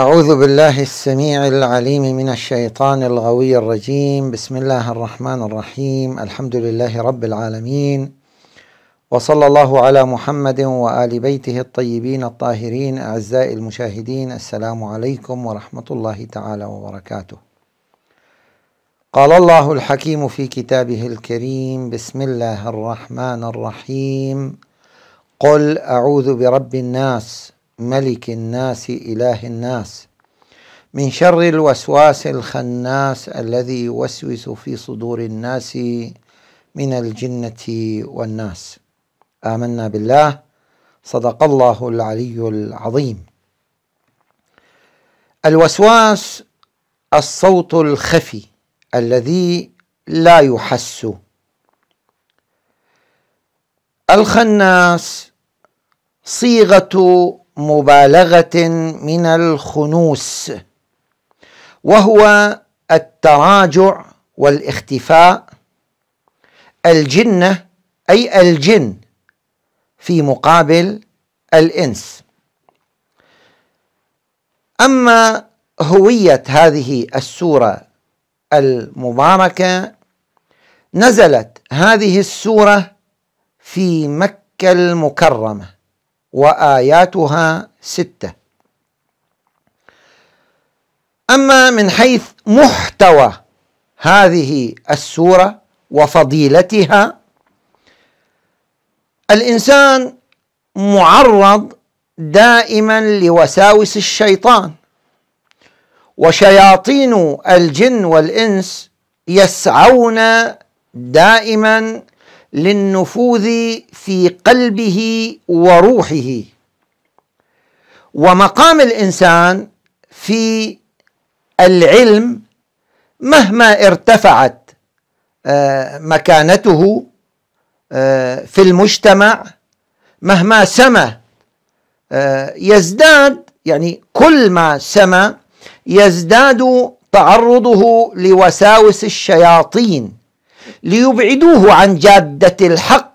أعوذ بالله السميع العليم من الشيطان الغوي الرجيم بسم الله الرحمن الرحيم الحمد لله رب العالمين وصلى الله على محمد وآل بيته الطيبين الطاهرين أعزائي المشاهدين السلام عليكم ورحمة الله تعالى وبركاته قال الله الحكيم في كتابه الكريم بسم الله الرحمن الرحيم قل أعوذ برب الناس ملك الناس إله الناس من شر الوسواس الخناس الذي يوسوس في صدور الناس من الجنة والناس آمنا بالله صدق الله العلي العظيم الوسواس الصوت الخفي الذي لا يحس الخناس صيغه مبالغه من الخنوس وهو التراجع والاختفاء الجنه اي الجن في مقابل الانس اما هويه هذه السوره المباركه نزلت هذه السوره في مكه المكرمه وآياتها ستة أما من حيث محتوى هذه السورة وفضيلتها الإنسان معرض دائما لوساوس الشيطان وشياطين الجن والإنس يسعون دائما للنفوذ في قلبه وروحه ومقام الانسان في العلم مهما ارتفعت آه، مكانته آه، في المجتمع مهما سمى آه، يزداد يعني كل ما سمى يزداد تعرضه لوساوس الشياطين ليبعدوه عن جادة الحق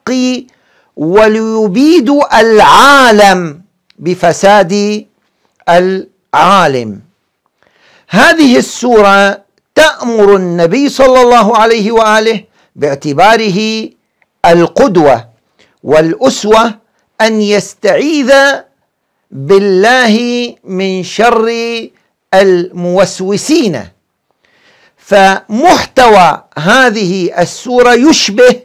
وليبيدوا العالم بفساد العالم هذه السورة تأمر النبي صلى الله عليه وآله باعتباره القدوة والأسوة أن يستعيذ بالله من شر الموسوسين فمحتوى هذه السوره يشبه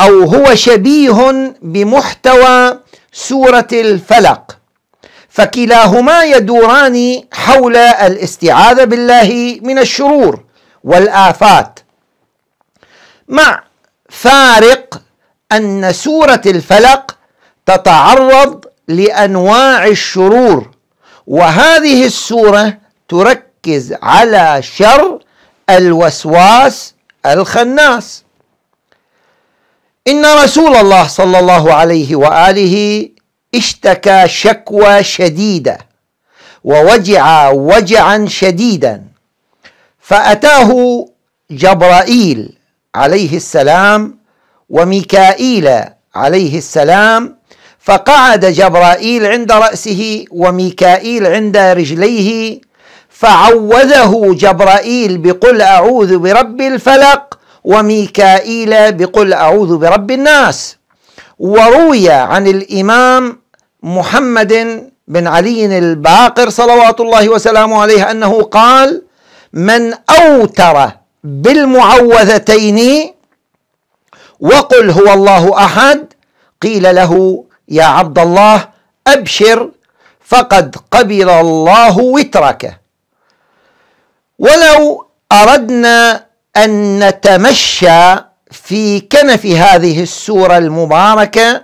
او هو شبيه بمحتوى سوره الفلق فكلاهما يدوران حول الاستعاذه بالله من الشرور والافات مع فارق ان سوره الفلق تتعرض لانواع الشرور وهذه السوره تركز على شر الوسواس الخناس إن رسول الله صلى الله عليه وآله اشتكى شكوى شديدة ووجع وجعا شديدا فأتاه جبرائيل عليه السلام وميكائيل عليه السلام فقعد جبرائيل عند رأسه وميكائيل عند رجليه فعوذه جبرائيل بقل أعوذ برب الفلق وميكائيل بقل أعوذ برب الناس وروي عن الإمام محمد بن علي الباقر صلوات الله وسلامه عليه أنه قال من أوتر بالمعوذتين وقل هو الله أحد قيل له يا عبد الله أبشر فقد قبل الله وترك ولو أردنا أن نتمشى في كنف هذه السورة المباركة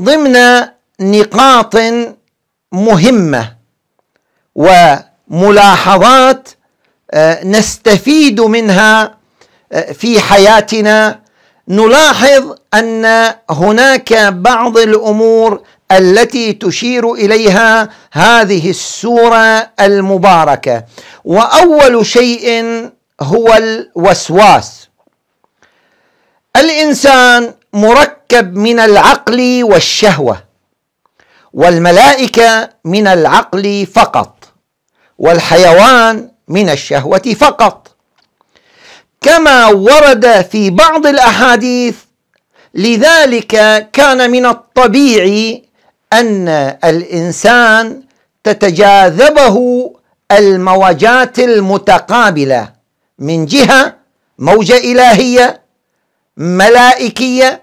ضمن نقاط مهمة وملاحظات آه، نستفيد منها آه، في حياتنا نلاحظ أن هناك بعض الأمور التي تشير اليها هذه السوره المباركه واول شيء هو الوسواس الانسان مركب من العقل والشهوه والملائكه من العقل فقط والحيوان من الشهوه فقط كما ورد في بعض الاحاديث لذلك كان من الطبيعي ان الانسان تتجاذبه الموجات المتقابله من جهه موجه الهيه ملائكيه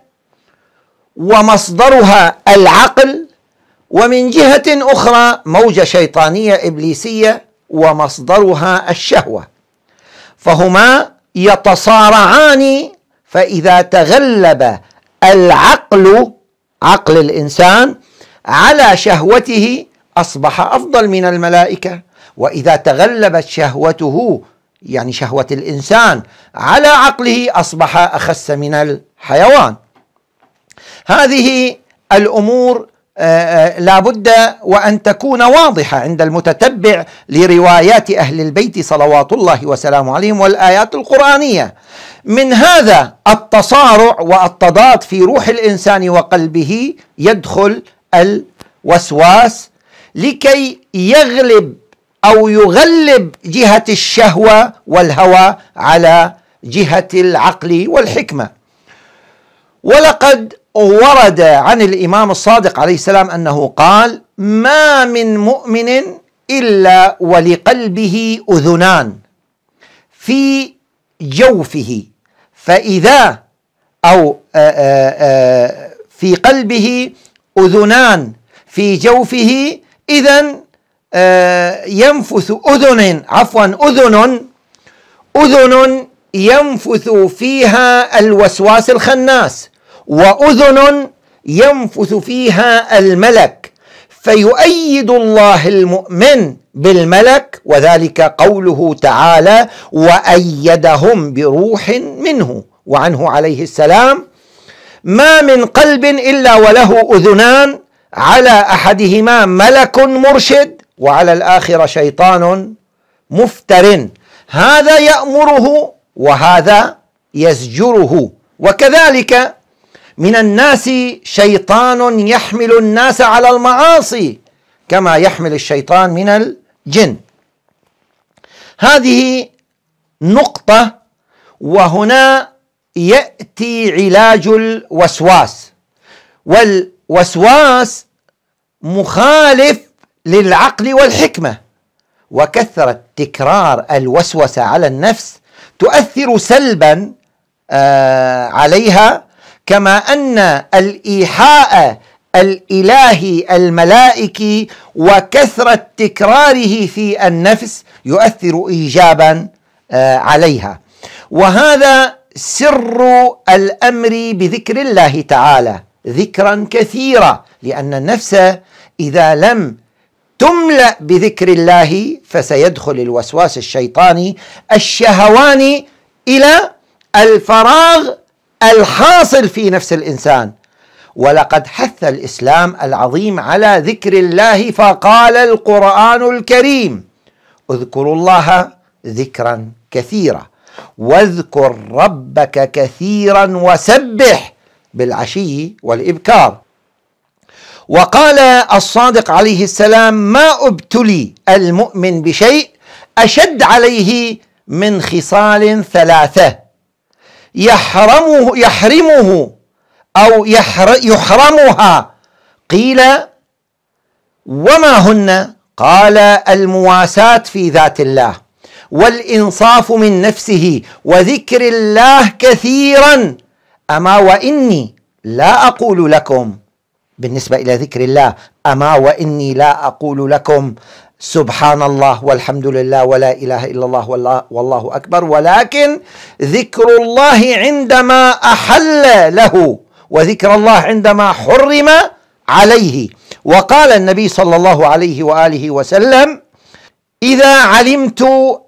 ومصدرها العقل ومن جهه اخرى موجه شيطانيه ابليسيه ومصدرها الشهوه فهما يتصارعان فاذا تغلب العقل عقل الانسان على شهوته اصبح افضل من الملائكه واذا تغلبت شهوته يعني شهوه الانسان على عقله اصبح اخس من الحيوان هذه الامور آه، آه، لا بد وأن تكون واضحة عند المتتبع لروايات أهل البيت صلوات الله وسلامه عليهم والآيات القرآنية من هذا التصارع والتضاد في روح الإنسان وقلبه يدخل الوسواس لكي يغلب او يغلب جهه الشهوه والهوى على جهه العقل والحكمه ولقد ورد عن الامام الصادق عليه السلام انه قال ما من مؤمن الا ولقلبه اذنان في جوفه فاذا او آآ آه، آآ آه، آه، في قلبه أذنان في جوفه إذا آه، ينفث أذن عفوا أذن أذن ينفث فيها الوسواس الخناس وأذن ينفث فيها الملك فيؤيد الله المؤمن بالملك وذلك قوله تعالى وأيدهم بروح منه وعنه عليه السلام ما من قلب إلا وله أذنان على أحدهما ملك مرشد وعلى الآخر شيطان مفتر هذا يأمره وهذا يزجره وكذلك من الناس شيطان يحمل الناس على المعاصي كما يحمل الشيطان من الجن هذه نقطة وهنا يأتي علاج الوسواس والوسواس مخالف للعقل والحكمة وكثرة تكرار الوسوسة على النفس تؤثر سلبا آه، عليها كما أن الإيحاء الإلهي الملائكي وكثرة تكراره في النفس يؤثر إيجابا آه، عليها وهذا سر الامر بذكر الله تعالى ذكرا كثيرا لان النفس اذا لم تملا بذكر الله فسيدخل الوسواس الشيطاني الشهواني الى الفراغ الحاصل في نفس الانسان ولقد حث الاسلام العظيم على ذكر الله فقال القران الكريم اذكروا الله ذكرا كثيرا واذكر ربك كثيرا وسبح بالعشي والإبكار وقال الصادق عليه السلام ما ابتلي المؤمن بشيء أشد عليه من خصال ثلاثة يحرمه يحرمه أو يحر يحرمها قيل وما هن قال المواساة في ذات الله والإنصاف من نفسه وذكر الله كثيرا أما وإني لا أقول لكم بالنسبة إلى ذكر الله أما وإني لا أقول لكم سبحان الله والحمد لله ولا إله إلا الله والله, والله أكبر ولكن ذكر الله عندما أحل له وذكر الله عندما حرم عليه وقال النبي صلى الله عليه وآله وسلم إذا علمت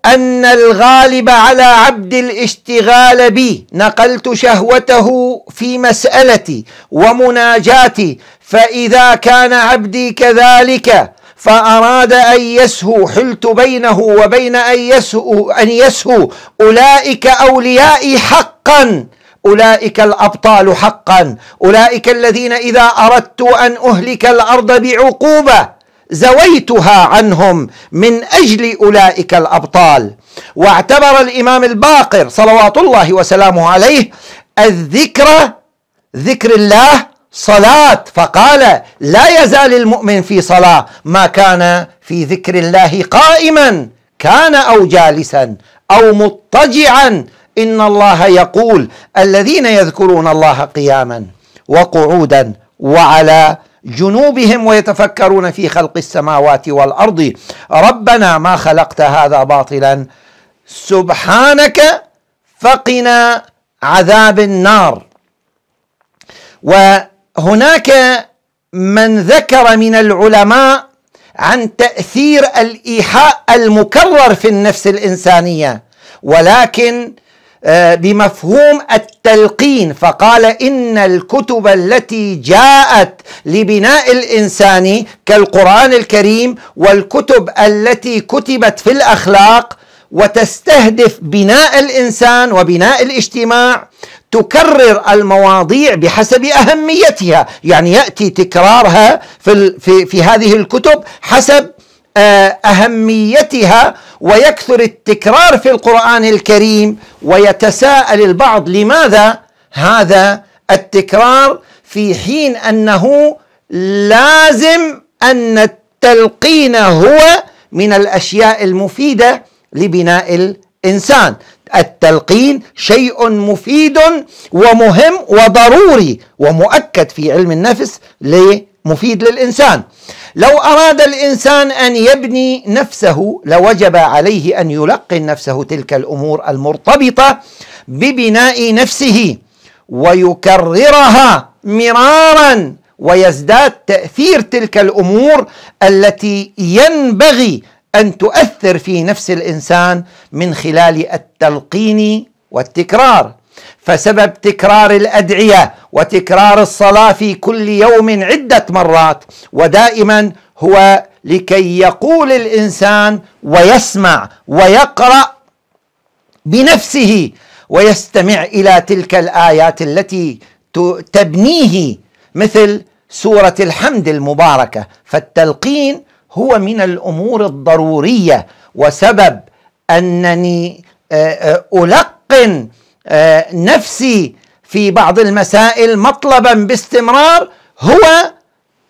أن الغالب على عبد الاشتغال بي نقلت شهوته في مسألتي ومناجاتي فإذا كان عبدي كذلك فأراد أن يسهو حلت بينه وبين أن يسهو, أن يسهو أولئك أوليائي حقا أولئك الأبطال حقا أولئك الذين إذا أردت أن أهلك الأرض بعقوبة زويتها عنهم من اجل اولئك الابطال واعتبر الامام الباقر صلوات الله وسلامه عليه الذكر ذكر الله صلاة فقال لا يزال المؤمن في صلاة ما كان في ذكر الله قائما كان أو جالسا أو مضطجعا إن الله يقول الذين يذكرون الله قياما وقعودا وعلى جنوبهم ويتفكرون في خلق السماوات والارض ربنا ما خلقت هذا باطلا سبحانك فقنا عذاب النار وهناك من ذكر من العلماء عن تاثير الايحاء المكرر في النفس الانسانيه ولكن آه، بمفهوم التلقين فقال ان الكتب التي جاءت لبناء الانسان كالقران الكريم والكتب التي كتبت في الاخلاق وتستهدف بناء الانسان وبناء الاجتماع تكرر المواضيع بحسب اهميتها يعني ياتي تكرارها في في, في هذه الكتب حسب اهميتها ويكثر التكرار في القران الكريم ويتساءل البعض لماذا هذا التكرار في حين انه لازم ان التلقين هو من الاشياء المفيده لبناء الانسان التلقين شيء مفيد ومهم وضروري ومؤكد في علم النفس لمفيد للانسان لو أراد الإنسان أن يبني نفسه لوجب عليه أن يلقن نفسه تلك الأمور المرتبطة ببناء نفسه ويكررها مرارا ويزداد تأثير تلك الأمور التي ينبغي أن تؤثر في نفس الإنسان من خلال التلقين والتكرار فسبب تكرار الادعيه وتكرار الصلاه في كل يوم عده مرات ودائما هو لكي يقول الانسان ويسمع ويقرا بنفسه ويستمع الى تلك الايات التي تبنيه مثل سوره الحمد المباركه فالتلقين هو من الامور الضروريه وسبب انني القن آه، نفسي في بعض المسائل مطلبا باستمرار هو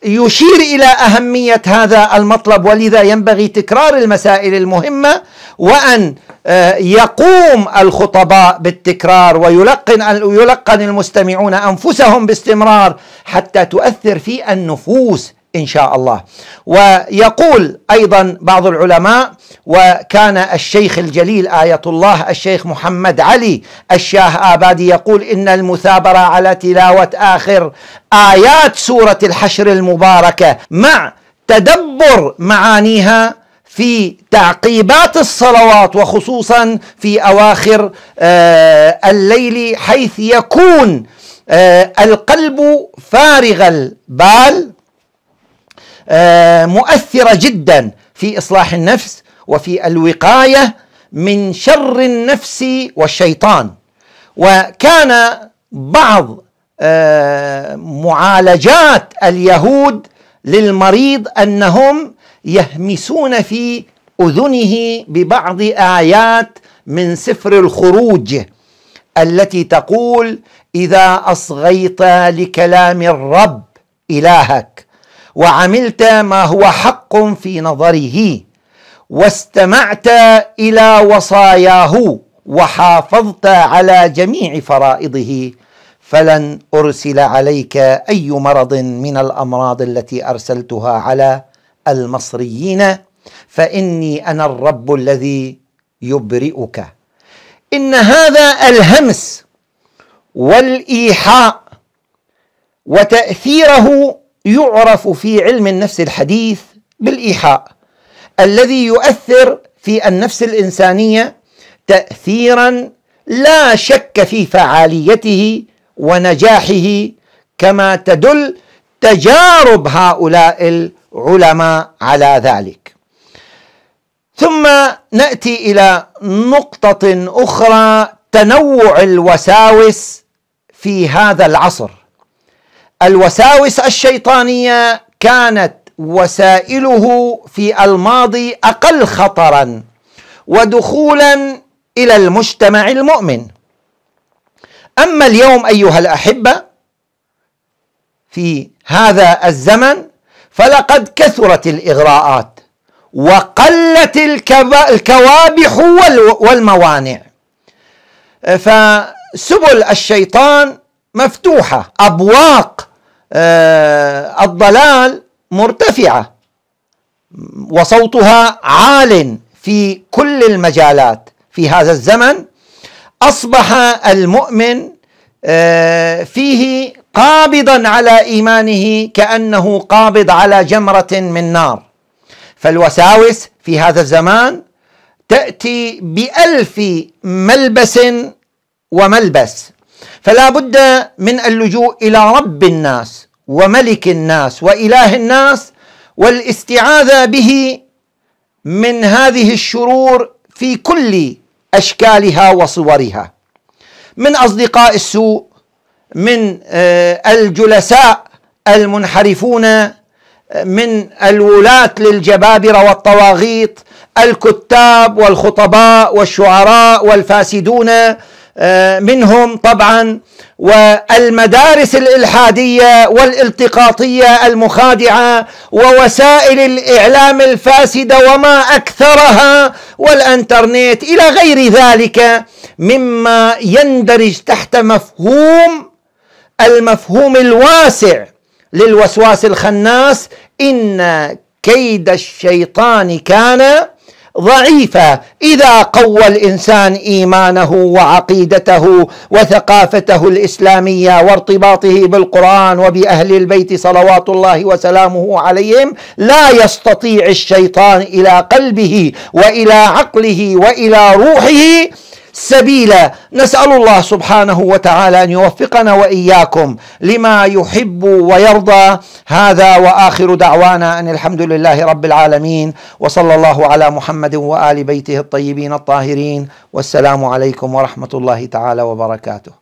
يشير الى اهميه هذا المطلب ولذا ينبغي تكرار المسائل المهمه وان آه، يقوم الخطباء بالتكرار ويلقن يلقن المستمعون انفسهم باستمرار حتى تؤثر في النفوس ان شاء الله ويقول ايضا بعض العلماء وكان الشيخ الجليل ايه الله الشيخ محمد علي الشاه ابادي يقول ان المثابره على تلاوه اخر ايات سوره الحشر المباركه مع تدبر معانيها في تعقيبات الصلوات وخصوصا في اواخر آه، الليل حيث يكون آه، القلب فارغ البال آه، مؤثره جدا في اصلاح النفس وفي الوقايه من شر النفس والشيطان وكان بعض آه، معالجات اليهود للمريض انهم يهمسون في اذنه ببعض ايات من سفر الخروج التي تقول اذا اصغيت لكلام الرب الهك وعملت ما هو حق في نظره واستمعت الى وصاياه وحافظت على جميع فرائضه فلن ارسل عليك اي مرض من الامراض التي ارسلتها على المصريين فاني انا الرب الذي يبرئك ان هذا الهمس والايحاء وتاثيره يعرف في علم النفس الحديث بالإيحاء الذي يؤثر في النفس الإنسانية تأثيرا لا شك في فعاليته ونجاحه كما تدل تجارب هؤلاء العلماء على ذلك ثم ناتي الى نقطه اخرى تنوع الوساوس في هذا العصر الوساوس الشيطانيه كانت وسائله في الماضي اقل خطرا ودخولا الى المجتمع المؤمن اما اليوم ايها الاحبه في هذا الزمن فلقد كثرت الاغراءات وقلت الكوابح والموانع فسبل الشيطان مفتوحه ابواق آه، الضلال مرتفعة وصوتها عال في كل المجالات في هذا الزمن أصبح المؤمن آه، فيه قابضا على إيمانه كأنه قابض على جمرة من نار فالوساوس في هذا الزمان تأتي بألف ملبس وملبس فلا بد من اللجوء الى رب الناس وملك الناس واله الناس والاستعاذه به من هذه الشرور في كل اشكالها وصورها من اصدقاء السوء من آه، الجلساء المنحرفون من الولاة للجبابرة والطواغيط الكتاب والخطباء والشعراء والفاسدون آه، منهم طبعا والمدارس الالحاديه والالتقاطيه المخادعه ووسائل الاعلام الفاسده وما اكثرها والانترنت الى غير ذلك مما يندرج تحت مفهوم المفهوم الواسع للوسواس الخناس ان كيد الشيطان كان ضعيفه اذا قوى الانسان ايمانه وعقيدته وثقافته الاسلاميه وارتباطه بالقران وباهل البيت صلوات الله وسلامه عليهم لا يستطيع الشيطان الى قلبه والى عقله والى روحه سبيلا نسال الله سبحانه وتعالى ان يوفقنا واياكم لما يحب ويرضى هذا واخر دعوانا ان الحمد لله رب العالمين وصلى الله على محمد وال بيته الطيبين الطاهرين والسلام عليكم ورحمه الله تعالى وبركاته